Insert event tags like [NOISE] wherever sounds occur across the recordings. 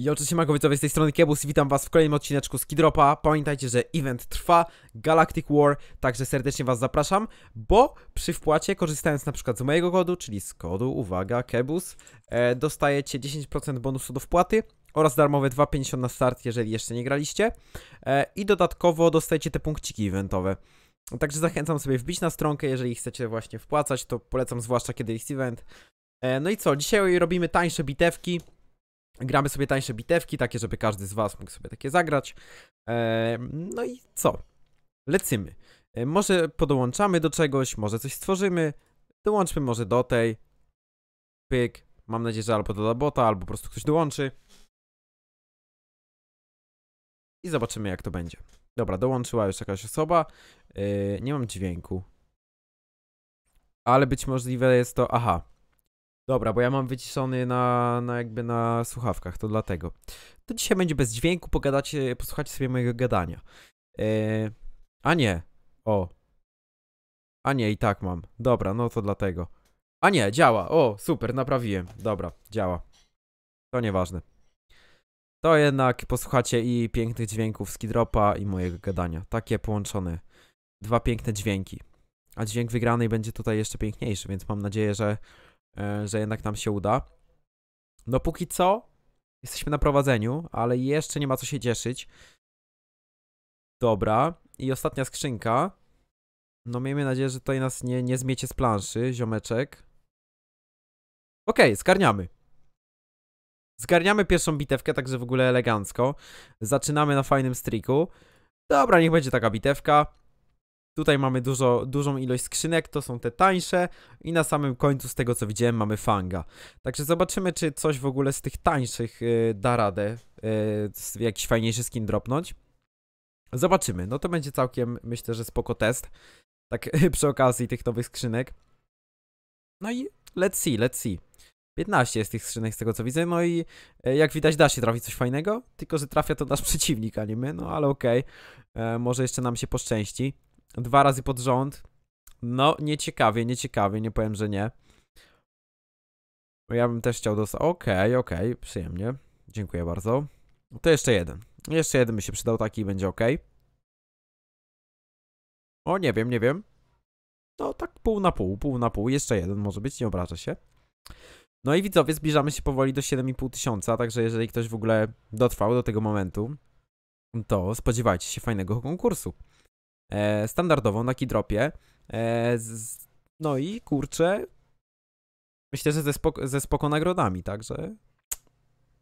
I oczywiście Mago widzowie z tej strony Kebus. witam was w kolejnym odcineczku z Pamiętajcie, że event trwa, Galactic War, także serdecznie was zapraszam, bo przy wpłacie, korzystając na przykład z mojego kodu, czyli z kodu, uwaga, Kebus, e, dostajecie 10% bonusu do wpłaty oraz darmowe 2,50 na start, jeżeli jeszcze nie graliście. E, I dodatkowo dostajecie te punkciki eventowe. Także zachęcam sobie wbić na stronkę, jeżeli chcecie właśnie wpłacać, to polecam zwłaszcza kiedy jest event. E, no i co, dzisiaj robimy tańsze bitewki. Gramy sobie tańsze bitewki, takie, żeby każdy z Was mógł sobie takie zagrać. E, no i co? Lecymy. E, może podłączamy do czegoś, może coś stworzymy. Dołączmy może do tej. Pyk. Mam nadzieję, że albo doda bota, albo po prostu ktoś dołączy. I zobaczymy, jak to będzie. Dobra, dołączyła już jakaś osoba. E, nie mam dźwięku. Ale być możliwe jest to... Aha, Dobra, bo ja mam wyciszony na, na jakby na słuchawkach, to dlatego. To dzisiaj będzie bez dźwięku, pogadacie, posłuchacie sobie mojego gadania. E, a nie, o. A nie, i tak mam. Dobra, no to dlatego. A nie, działa, o, super, naprawiłem. Dobra, działa. To nieważne. To jednak posłuchacie i pięknych dźwięków Skidropa i mojego gadania. Takie połączone. Dwa piękne dźwięki. A dźwięk wygranej będzie tutaj jeszcze piękniejszy, więc mam nadzieję, że E, że jednak nam się uda. No póki co jesteśmy na prowadzeniu, ale jeszcze nie ma co się cieszyć. Dobra. I ostatnia skrzynka. No miejmy nadzieję, że tutaj nas nie, nie zmiecie z planszy, ziomeczek. Okej, okay, zgarniamy. Zgarniamy pierwszą bitewkę, także w ogóle elegancko. Zaczynamy na fajnym striku. Dobra, niech będzie taka bitewka. Tutaj mamy dużo, dużą ilość skrzynek, to są te tańsze i na samym końcu z tego co widziałem mamy fanga. Także zobaczymy czy coś w ogóle z tych tańszych yy, da radę yy, jakiś fajniejszy skin dropnąć. Zobaczymy, no to będzie całkiem myślę, że spoko test. Tak [LAUGHS] przy okazji tych nowych skrzynek. No i let's see, let's see. 15 jest tych skrzynek z tego co widzę, no i e, jak widać da się trafić coś fajnego, tylko że trafia to nasz [LAUGHS] przeciwnik, a nie my, no ale okej, okay. E, może jeszcze nam się poszczęści dwa razy pod rząd. No, nieciekawie, nieciekawie, nie powiem, że nie. Ja bym też chciał dostać. Okej, okay, okej, okay, przyjemnie. Dziękuję bardzo. To jeszcze jeden. Jeszcze jeden by się przydał, taki będzie ok. O, nie wiem, nie wiem. No, tak pół na pół, pół na pół. Jeszcze jeden może być, nie obrażę się. No i widzowie, zbliżamy się powoli do 7,5 tysiąca, także jeżeli ktoś w ogóle dotrwał do tego momentu, to spodziewajcie się fajnego konkursu e, standardowo na Kidropie. E, z, no i kurczę, myślę, że ze, spoko, ze spoko nagrodami, także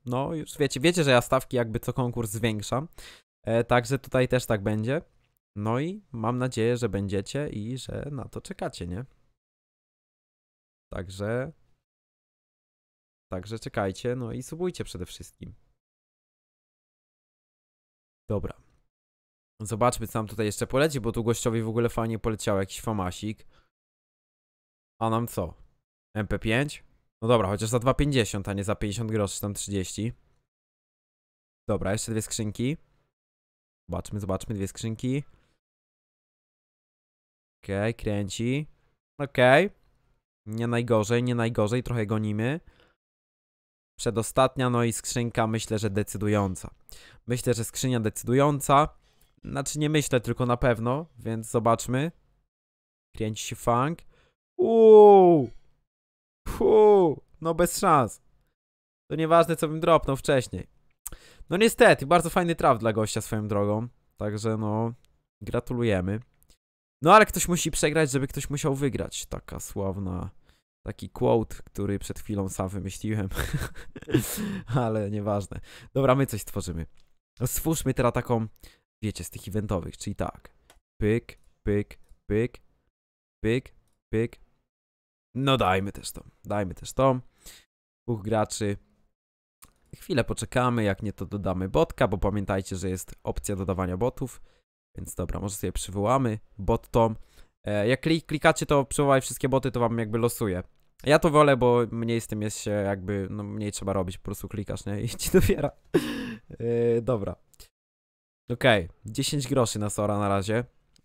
no już wiecie, wiecie, że ja stawki jakby co konkurs zwiększam, e, także tutaj też tak będzie. No i mam nadzieję, że będziecie i że na to czekacie, nie? Także Także czekajcie, no i subujcie przede wszystkim. Dobra. Zobaczmy, co nam tutaj jeszcze poleci, bo tu gościowi w ogóle fajnie poleciał jakiś famasik. A nam co? MP5? No dobra, chociaż za 2,50, a nie za 50 groszy, tam 30. Dobra, jeszcze dwie skrzynki. Zobaczmy, zobaczmy, dwie skrzynki. Okej, okay, kręci. Okej. Okay. Nie najgorzej, nie najgorzej, trochę gonimy. Przedostatnia, no i skrzynka myślę, że decydująca. Myślę, że skrzynia decydująca. Znaczy nie myślę, tylko na pewno, więc zobaczmy. Kręci się funk. Uuu! Puu! No bez szans. To nieważne, co bym dropnął wcześniej. No niestety, bardzo fajny traf dla gościa swoją drogą. Także no, gratulujemy. No ale ktoś musi przegrać, żeby ktoś musiał wygrać. Taka sławna... Taki quote, który przed chwilą sam wymyśliłem. [LAUGHS] ale nieważne. Dobra, my coś stworzymy. stwórzmy teraz taką wiecie, z tych eventowych, czyli tak. Pyk, pyk, pyk, pyk, pyk. No dajmy też to, dajmy też to. Dwóch graczy. Chwilę poczekamy, jak nie to dodamy botka, bo pamiętajcie, że jest opcja dodawania botów. Więc dobra, może sobie przywołamy bot tom. E, jak klikacie to przywołaj wszystkie boty, to wam jakby losuje. Ja to wolę, bo mniej z tym jest się jakby, no mniej trzeba robić, po prostu klikasz, nie? I ci dobiera. E, dobra. Okej, okay, 10 groszy na Sora na razie.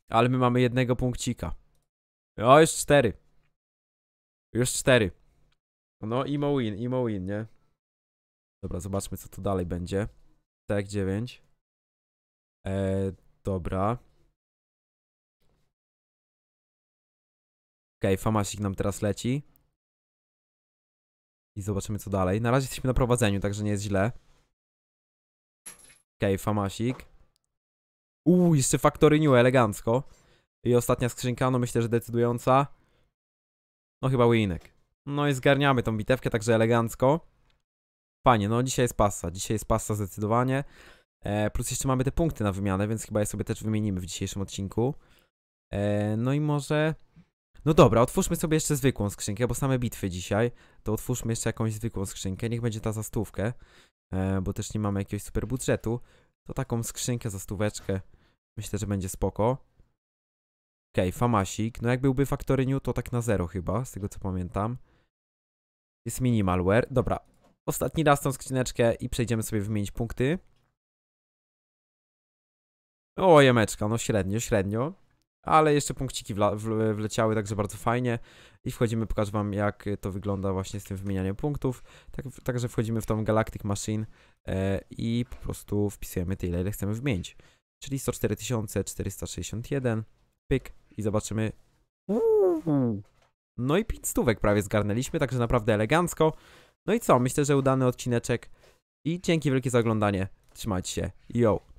Ale my mamy jednego punkcika. O, już cztery. Już cztery. No, imo win, imo win, nie? Dobra, zobaczmy co tu dalej będzie. Tak, 9. Eee, dobra. Okej, okay, Famasik nam teraz leci. I zobaczymy co dalej. Na razie jesteśmy na prowadzeniu, także nie jest źle. Okej, okay, Famasik. Uuu, jeszcze Factory New, elegancko. I ostatnia skrzynka, no myślę, że decydująca. No chyba winek. No i zgarniamy tą bitewkę, także elegancko. panie no dzisiaj jest pasa, dzisiaj jest pasa zdecydowanie. E, plus jeszcze mamy te punkty na wymianę, więc chyba je sobie też wymienimy w dzisiejszym odcinku. E, no i może... No dobra, otwórzmy sobie jeszcze zwykłą skrzynkę, bo same bitwy dzisiaj. To otwórzmy jeszcze jakąś zwykłą skrzynkę, niech będzie ta za stówkę. E, bo też nie mamy jakiegoś super budżetu to taką skrzynkę za stóweczkę myślę, że będzie spoko. Okej, okay, Famasik. No jak byłby Factory to tak na zero chyba, z tego co pamiętam. Jest Minimalware. Dobra, ostatni raz tą skrzyneczkę i przejdziemy sobie wymienić punkty. O, jemeczka, no średnio, średnio ale jeszcze punkciki wla, w, wleciały, także bardzo fajnie. I wchodzimy, pokażę wam jak to wygląda właśnie z tym wymienianiem punktów. Tak, także wchodzimy w tą Galactic Machine e, i po prostu wpisujemy tyle, ile chcemy wymienić. Czyli 104 461, pyk i zobaczymy. No i 5 stówek prawie zgarnęliśmy, także naprawdę elegancko. No i co, myślę, że udany odcineczek. I dzięki wielkie za oglądanie. Trzymajcie się. Yo!